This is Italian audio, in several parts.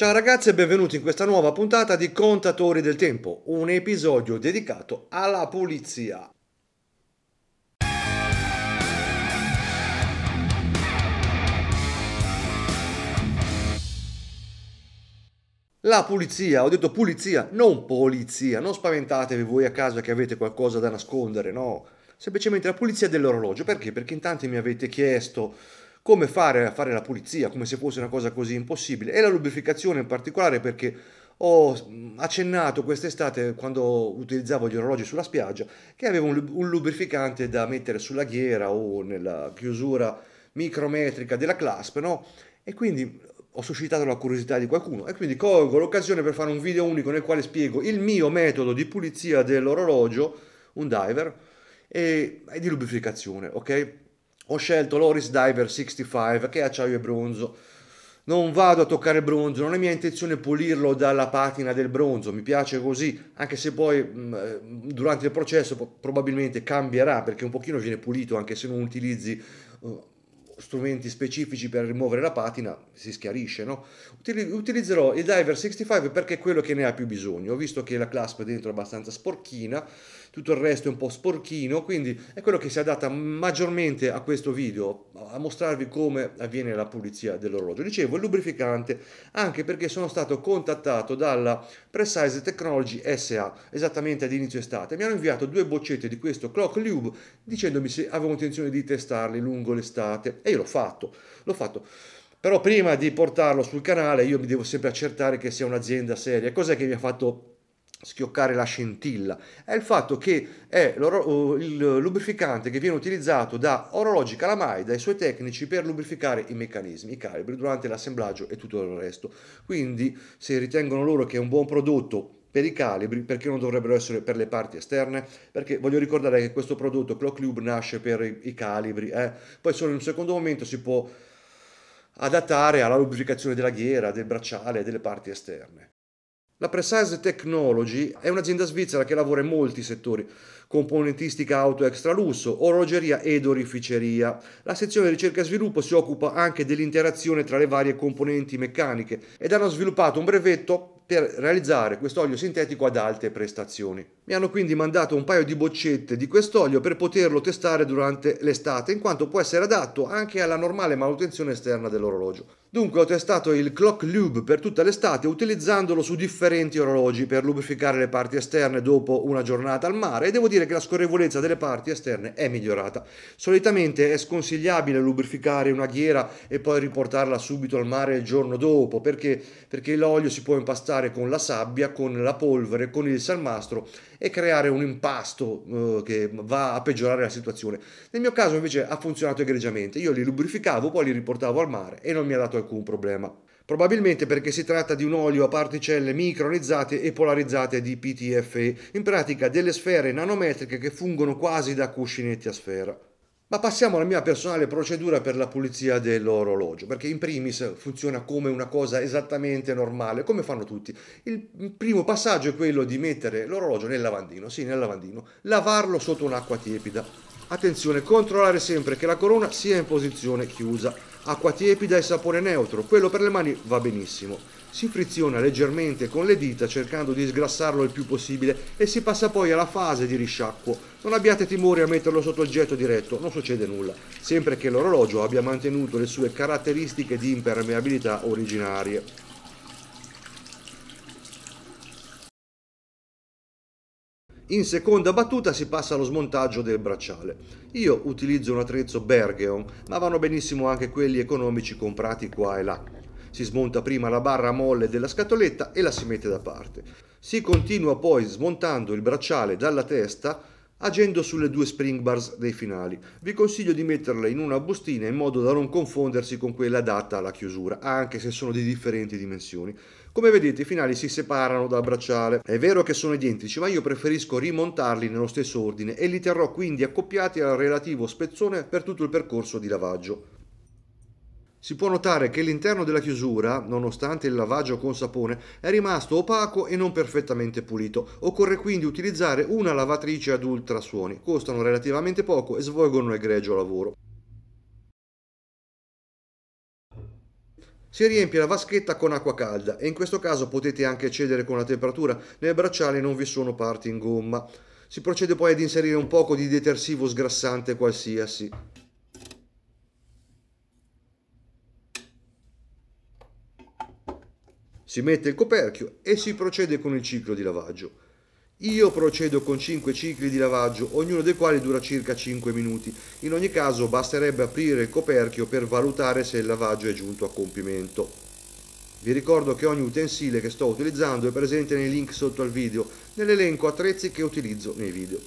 Ciao ragazzi e benvenuti in questa nuova puntata di Contatori del Tempo, un episodio dedicato alla pulizia. La pulizia, ho detto pulizia, non polizia, non spaventatevi voi a casa che avete qualcosa da nascondere, no, semplicemente la pulizia dell'orologio, perché? Perché in tanti mi avete chiesto come fare a fare la pulizia, come se fosse una cosa così impossibile, e la lubrificazione in particolare perché ho accennato quest'estate quando utilizzavo gli orologi sulla spiaggia che avevo un, lubrificante da mettere sulla ghiera o nella chiusura micrometrica della clasp, no? E quindi ho suscitato la curiosità di qualcuno e quindi colgo l'occasione per fare un video unico nel quale spiego il mio metodo di pulizia dell'orologio, un diver, e, di lubrificazione, ok? ho scelto l'Oris Diver 65 che è acciaio e bronzo. Non vado a toccare il bronzo, non è mia intenzione pulirlo dalla patina del bronzo, mi piace così, anche se poi mm, eh, durante il processo probabilmente cambierà perché un pochino viene pulito anche se non utilizzi uh, strumenti specifici per rimuovere la patina si schiarisce, no? Utilizzerò il Diver 65 perché è quello che ne ha più bisogno. Ho visto che la clasp è abbastanza sporchina, tutto il resto è un po' sporchino, quindi è quello che si adatta maggiormente a questo video, a mostrarvi come avviene la pulizia dell'orologio. Dicevo, il lubrificante, anche perché sono stato contattato dalla Precise Technology SA, esattamente ad inizio estate, mi hanno inviato due boccette di questo Clock Lube, dicendomi se avevo intenzione di testarli lungo l'estate, e io l'ho fatto, l'ho fatto però prima di portarlo sul canale io mi devo sempre accertare che sia un'azienda seria cos'è che mi ha fatto schioccare la scintilla, è il fatto che è uh, il lubrificante che viene utilizzato da orologi Calamaida e suoi tecnici per lubrificare i meccanismi, i calibri durante l'assemblaggio e tutto il resto. Quindi se ritengono loro che è un buon prodotto per i calibri, perché non dovrebbero essere per le parti esterne? Perché voglio ricordare che questo prodotto Clock Cube nasce per i, calibri, eh? poi solo in un secondo momento si può adattare alla lubrificazione della ghiera, del bracciale e delle parti esterne. La Precise Technology è un'azienda svizzera che lavora in molti settori, componentistica auto extra lusso, orologeria ed orificeria. La sezione ricerca e sviluppo si occupa anche dell'interazione tra le varie componenti meccaniche ed hanno sviluppato un brevetto per realizzare quest'olio sintetico ad alte prestazioni. Mi hanno quindi mandato un paio di boccette di quest'olio per poterlo testare durante l'estate, in quanto può essere adatto anche alla normale manutenzione esterna dell'orologio. Dunque ho testato il Clock Lube per tutta l'estate utilizzandolo su differenti orologi per lubrificare le parti esterne dopo una giornata al mare e devo dire che la scorrevolezza delle parti esterne è migliorata. Solitamente è sconsigliabile lubrificare una ghiera e poi riportarla subito al mare il giorno dopo perché, perché l'olio si può impastare con la sabbia, con la polvere, con il salmastro e creare un impasto eh, che va a peggiorare la situazione. Nel mio caso invece ha funzionato egregiamente, io li lubrificavo, poi li riportavo al mare e non mi ha dato alcun problema. Probabilmente perché si tratta di un olio a particelle micronizzate e polarizzate di PTFE, in pratica delle sfere nanometriche che fungono quasi da cuscinetti a sfera. Ma passiamo alla mia personale procedura per la pulizia dell'orologio, perché in primis funziona come una cosa esattamente normale, come fanno tutti. Il primo passaggio è quello di mettere l'orologio nel lavandino, sì, nel lavandino, lavarlo sotto un'acqua tiepida. Attenzione, controllare sempre che la corona sia in posizione chiusa acqua tiepida e sapore neutro, quello per le mani va benissimo. Si friziona leggermente con le dita cercando di sgrassarlo il più possibile e si passa poi alla fase di risciacquo. Non abbiate timore a metterlo sotto oggetto diretto, non succede nulla, sempre che l'orologio abbia mantenuto le sue caratteristiche di impermeabilità originarie. In seconda battuta si passa allo smontaggio del bracciale. Io utilizzo un attrezzo Bergeon, ma vanno benissimo anche quelli economici comprati qua e là. Si smonta prima la barra molle della scatoletta e la si mette da parte. Si continua poi smontando il bracciale dalla testa agendo sulle due spring bars dei finali. Vi consiglio di metterle in una bustina in modo da non confondersi con quella adatta alla chiusura, anche se sono di differenti dimensioni. Come vedete i finali si separano dal bracciale. È vero che sono identici, ma io preferisco rimontarli nello stesso ordine e li terrò quindi accoppiati al relativo spezzone per tutto il percorso di lavaggio. Si può notare che l'interno della chiusura, nonostante il lavaggio con sapone, è rimasto opaco e non perfettamente pulito. Occorre quindi utilizzare una lavatrice ad ultrasuoni, costano relativamente poco e svolgono egregio lavoro. Si riempie la vaschetta con acqua calda e in questo caso potete anche cedere con la temperatura, nel bracciale non vi sono parti in gomma. Si procede poi ad inserire un poco di detersivo sgrassante qualsiasi. Si mette il coperchio e si procede con il ciclo di lavaggio. Io procedo con 5 cicli di lavaggio, ognuno dei quali dura circa 5 minuti. In ogni caso basterebbe aprire il coperchio per valutare se il lavaggio è giunto a compimento. Vi ricordo che ogni utensile che sto utilizzando è presente nei link sotto al video, nell'elenco attrezzi che utilizzo nei video.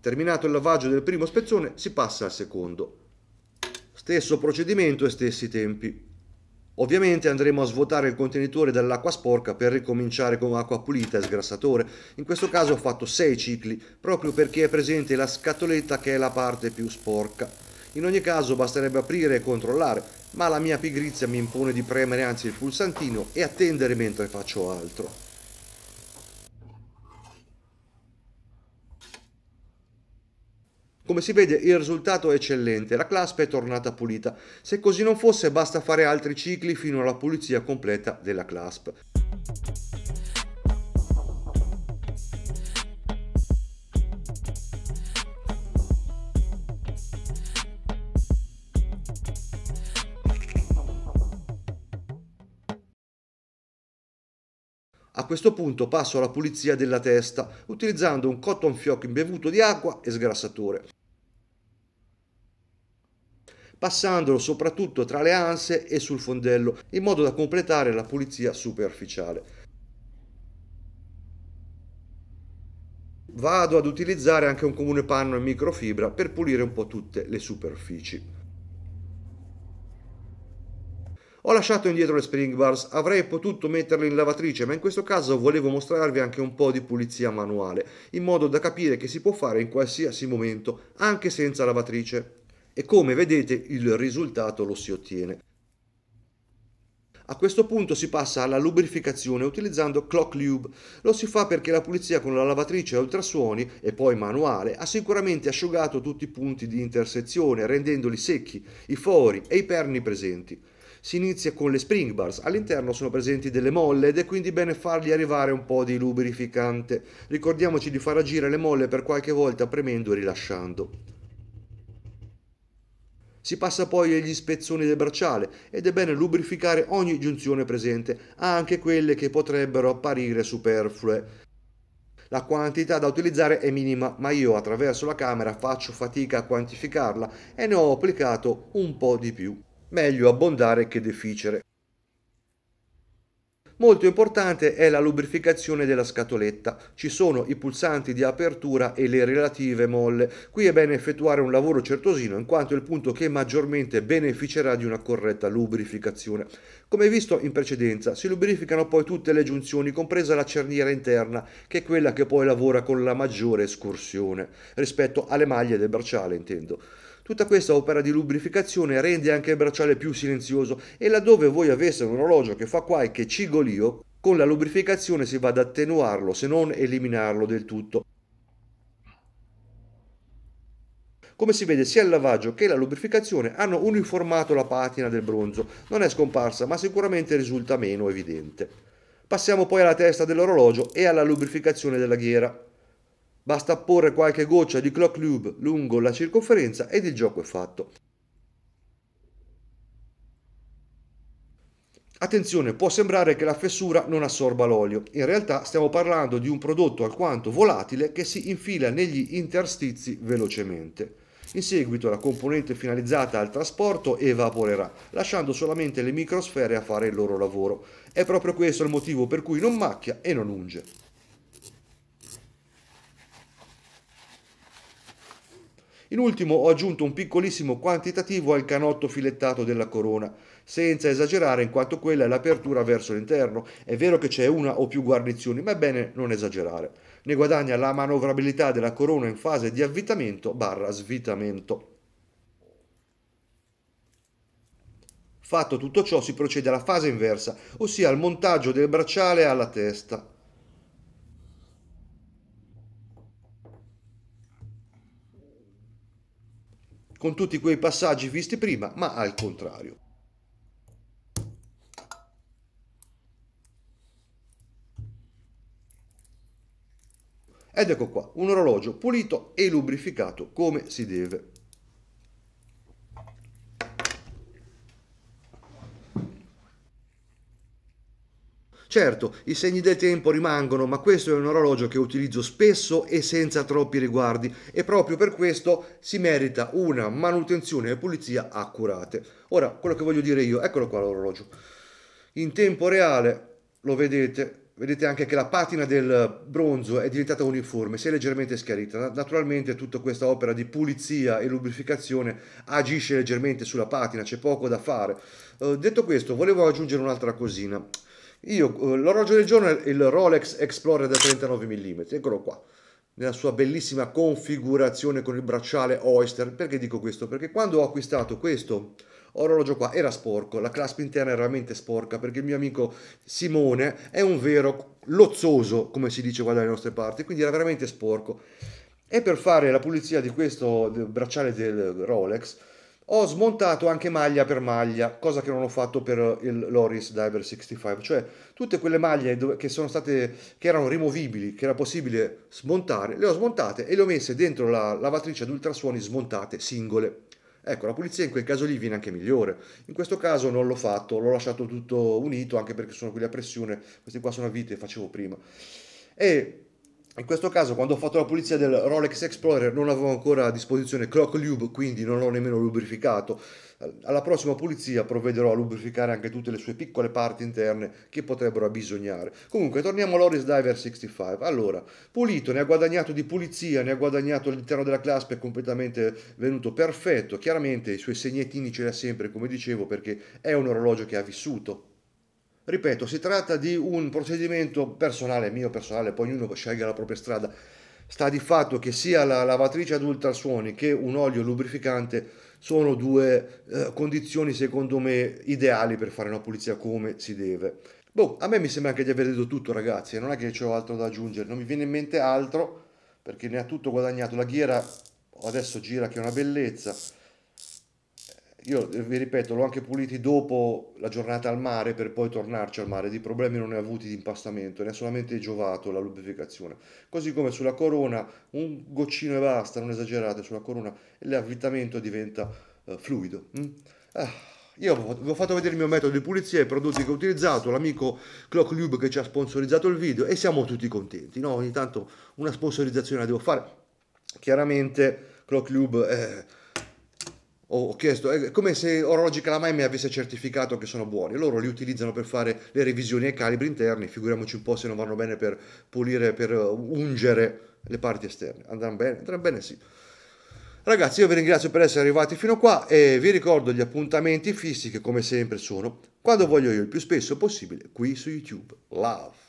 Terminato il lavaggio del primo spezzone si passa al secondo. Stesso procedimento e stessi tempi. Ovviamente andremo a svuotare il contenitore dall'acqua sporca per ricominciare con acqua pulita e sgrassatore. In questo caso ho fatto 6 cicli, proprio perché è presente la scatoletta che è la parte più sporca. In ogni caso basterebbe aprire e controllare, ma la mia pigrizia mi impone di premere anzi il pulsantino e attendere mentre faccio altro. Come si vede il risultato è eccellente, la claspa è tornata pulita. Se così non fosse basta fare altri cicli fino alla pulizia completa della claspa. A questo punto passo alla pulizia della testa utilizzando un cotton fioc imbevuto di acqua e sgrassatore passandolo soprattutto tra le anse e sul fondello, in modo da completare la pulizia superficiale. Vado ad utilizzare anche un comune panno in microfibra per pulire un po' tutte le superfici. Ho lasciato indietro le spring bars, avrei potuto metterle in lavatrice, ma in questo caso volevo mostrarvi anche un po' di pulizia manuale, in modo da capire che si può fare in qualsiasi momento, anche senza lavatrice e come vedete il risultato lo si ottiene. A questo punto si passa alla lubrificazione utilizzando Clock Lube. Lo si fa perché la pulizia con la lavatrice a ultrasuoni e poi manuale ha sicuramente asciugato tutti i punti di intersezione rendendoli secchi, i fori e i perni presenti. Si inizia con le spring bars, all'interno sono presenti delle molle ed è quindi bene fargli arrivare un po' di lubrificante. Ricordiamoci di far agire le molle per qualche volta premendo e rilasciando. Si passa poi agli spezzoni del bracciale ed è bene lubrificare ogni giunzione presente, anche quelle che potrebbero apparire superflue. La quantità da utilizzare è minima, ma io attraverso la camera faccio fatica a quantificarla e ne ho applicato un po' di più. Meglio abbondare che deficere. Molto importante è la lubrificazione della scatoletta. Ci sono i pulsanti di apertura e le relative molle. Qui è bene effettuare un lavoro certosino in quanto è il punto che maggiormente beneficerà di una corretta lubrificazione. Come visto in precedenza, si lubrificano poi tutte le giunzioni, compresa la cerniera interna, che è quella che poi lavora con la maggiore escursione, rispetto alle maglie del bracciale intendo. Tutta questa opera di lubrificazione rende anche il bracciale più silenzioso e laddove voi aveste un orologio che fa qualche cigolio, con la lubrificazione si va ad attenuarlo se non eliminarlo del tutto. Come si vede sia il lavaggio che la lubrificazione hanno uniformato la patina del bronzo, non è scomparsa ma sicuramente risulta meno evidente. Passiamo poi alla testa dell'orologio e alla lubrificazione della ghiera. Basta porre qualche goccia di clock lube lungo la circonferenza ed il gioco è fatto. Attenzione, può sembrare che la fessura non assorba l'olio, in realtà stiamo parlando di un prodotto alquanto volatile che si infila negli interstizi velocemente. In seguito la componente finalizzata al trasporto evaporerà, lasciando solamente le microsfere a fare il loro lavoro. È proprio questo il motivo per cui non macchia e non unge. In ultimo ho aggiunto un piccolissimo quantitativo al canotto filettato della corona, senza esagerare in quanto quella è l'apertura verso l'interno. È vero che c'è una o più guarnizioni, ma è bene non esagerare. Ne guadagna la manovrabilità della corona in fase di avvitamento barra svitamento. Fatto tutto ciò si procede alla fase inversa, ossia al montaggio del bracciale alla testa. con tutti quei passaggi visti prima, ma al contrario. Ed ecco qua, un orologio pulito e lubrificato come si deve. Certo, i segni del tempo rimangono, ma questo è un orologio che utilizzo spesso e senza troppi riguardi e proprio per questo si merita una manutenzione e pulizia accurate. Ora, quello che voglio dire io, eccolo qua l'orologio. In tempo reale lo vedete, vedete anche che la patina del bronzo è diventata uniforme, si è leggermente schiarita. Naturalmente tutta questa opera di pulizia e lubrificazione agisce leggermente sulla patina, c'è poco da fare. Eh, detto questo, volevo aggiungere un'altra cosina io eh, l'orologio del giorno è il Rolex Explorer da 39 mm, eccolo qua, nella sua bellissima configurazione con il bracciale Oyster. Perché dico questo? Perché quando ho acquistato questo orologio qua era sporco, la clasp interna era veramente sporca perché il mio amico Simone è un vero lozzoso, come si dice qua dalle nostre parti, quindi era veramente sporco. E per fare la pulizia di questo bracciale del Rolex ho smontato anche maglia per maglia, cosa che non ho fatto per il Loris Diver 65, cioè tutte quelle maglie che sono state che erano rimovibili, che era possibile smontare, le ho smontate e le ho messe dentro la lavatrice ad ultrasuoni smontate singole. Ecco, la pulizia in quel caso lì viene anche migliore. In questo caso non l'ho fatto, l'ho lasciato tutto unito anche perché sono quelli a pressione, questi qua sono a vite, facevo prima. E in questo caso quando ho fatto la pulizia del Rolex Explorer non avevo ancora a disposizione Clock Lube, quindi non l'ho nemmeno lubrificato. Alla prossima pulizia provvederò a lubrificare anche tutte le sue piccole parti interne che potrebbero abbisognare. Comunque, torniamo a Loris Diver 65. Allora, pulito, ne ha guadagnato di pulizia, ne ha guadagnato all'interno della claspa, è completamente venuto perfetto. Chiaramente i suoi segnettini ce li ha sempre, come dicevo, perché è un orologio che ha vissuto. Ripeto, si tratta di un procedimento personale, mio personale, poi ognuno sceglie la propria strada. Sta di fatto che sia la lavatrice ad ultrasuoni che un olio lubrificante sono due eh, condizioni secondo me ideali per fare una pulizia come si deve. Boh, a me mi sembra anche di aver detto tutto ragazzi, non è che ho altro da aggiungere, non mi viene in mente altro perché ne ha tutto guadagnato. La ghiera adesso gira che è una bellezza io eh, vi ripeto, l'ho anche puliti dopo la giornata al mare per poi tornarci al mare. Di problemi non ne ho avuti di impastamento, ne ha solamente giovato la lubrificazione. Così come sulla corona, un goccino e basta, non esagerate, sulla corona l'avvitamento diventa eh, fluido. Mm? Ah, io vi ho fatto vedere il mio metodo di pulizia, e i prodotti che ho utilizzato, l'amico Clock Lube che ci ha sponsorizzato il video e siamo tutti contenti. No? Ogni tanto una sponsorizzazione la devo fare. Chiaramente Clock Lube... Eh, ho chiesto, è come se Orologi Calamai mi avesse certificato che sono buoni. Loro li utilizzano per fare le revisioni ai calibri interni, figuriamoci un po' se non vanno bene per pulire, per uh, ungere le parti esterne. Andranno bene? Andranno bene, sì. Ragazzi, io vi ringrazio per essere arrivati fino a qua e vi ricordo gli appuntamenti fissi che come sempre sono quando voglio io il più spesso possibile qui su YouTube. Love!